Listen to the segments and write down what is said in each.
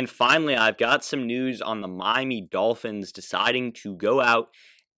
And finally, I've got some news on the Miami Dolphins deciding to go out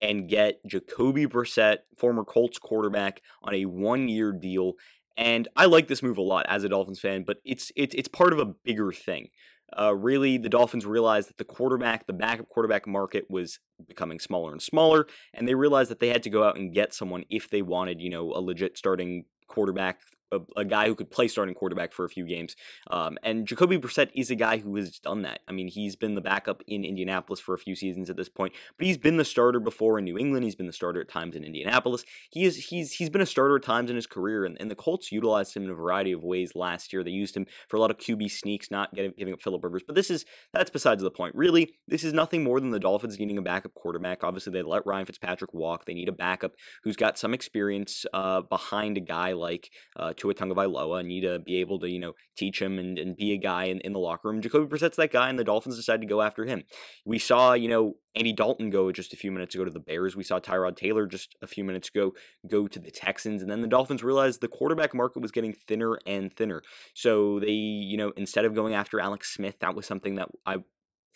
and get Jacoby Brissett, former Colts quarterback, on a one-year deal. And I like this move a lot as a Dolphins fan, but it's it's it's part of a bigger thing. Uh, really, the Dolphins realized that the quarterback, the backup quarterback market was becoming smaller and smaller, and they realized that they had to go out and get someone if they wanted, you know, a legit starting quarterback a, a, guy who could play starting quarterback for a few games. Um, and Jacoby Brissett is a guy who has done that. I mean, he's been the backup in Indianapolis for a few seasons at this point, but he's been the starter before in New England. He's been the starter at times in Indianapolis. He is he's he's been a starter at times in his career, and, and the Colts utilized him in a variety of ways last year. They used him for a lot of QB sneaks, not getting, giving up Philip Rivers. But this is that's besides the point. Really, this is nothing more than the Dolphins needing a backup quarterback. Obviously, they let Ryan Fitzpatrick walk. They need a backup who's got some experience uh, behind a guy like. Uh, Tua Iloa, and need to be able to, you know, teach him and, and be a guy in, in the locker room. Jacoby Brissett's that guy, and the Dolphins decided to go after him. We saw, you know, Andy Dalton go just a few minutes ago to the Bears. We saw Tyrod Taylor just a few minutes ago go to the Texans. And then the Dolphins realized the quarterback market was getting thinner and thinner. So they, you know, instead of going after Alex Smith, that was something that I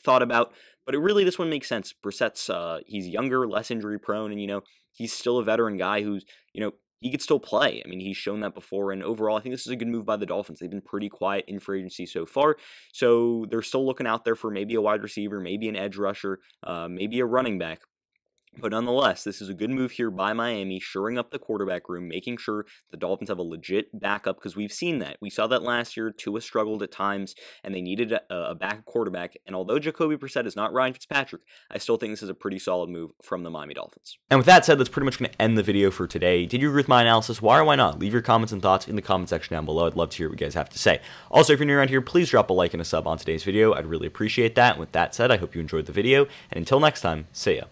thought about. But it really, this one makes sense. Brissett's, uh, he's younger, less injury prone, and, you know, he's still a veteran guy who's, you know, he could still play. I mean, he's shown that before. And overall, I think this is a good move by the Dolphins. They've been pretty quiet in free agency so far. So they're still looking out there for maybe a wide receiver, maybe an edge rusher, uh, maybe a running back. But nonetheless, this is a good move here by Miami, shoring up the quarterback room, making sure the Dolphins have a legit backup because we've seen that. We saw that last year. Tua struggled at times, and they needed a, a back quarterback. And although Jacoby Brissett is not Ryan Fitzpatrick, I still think this is a pretty solid move from the Miami Dolphins. And with that said, that's pretty much going to end the video for today. Did you agree with my analysis? Why or why not? Leave your comments and thoughts in the comment section down below. I'd love to hear what you guys have to say. Also, if you're new around here, please drop a like and a sub on today's video. I'd really appreciate that. And with that said, I hope you enjoyed the video. And until next time, see ya.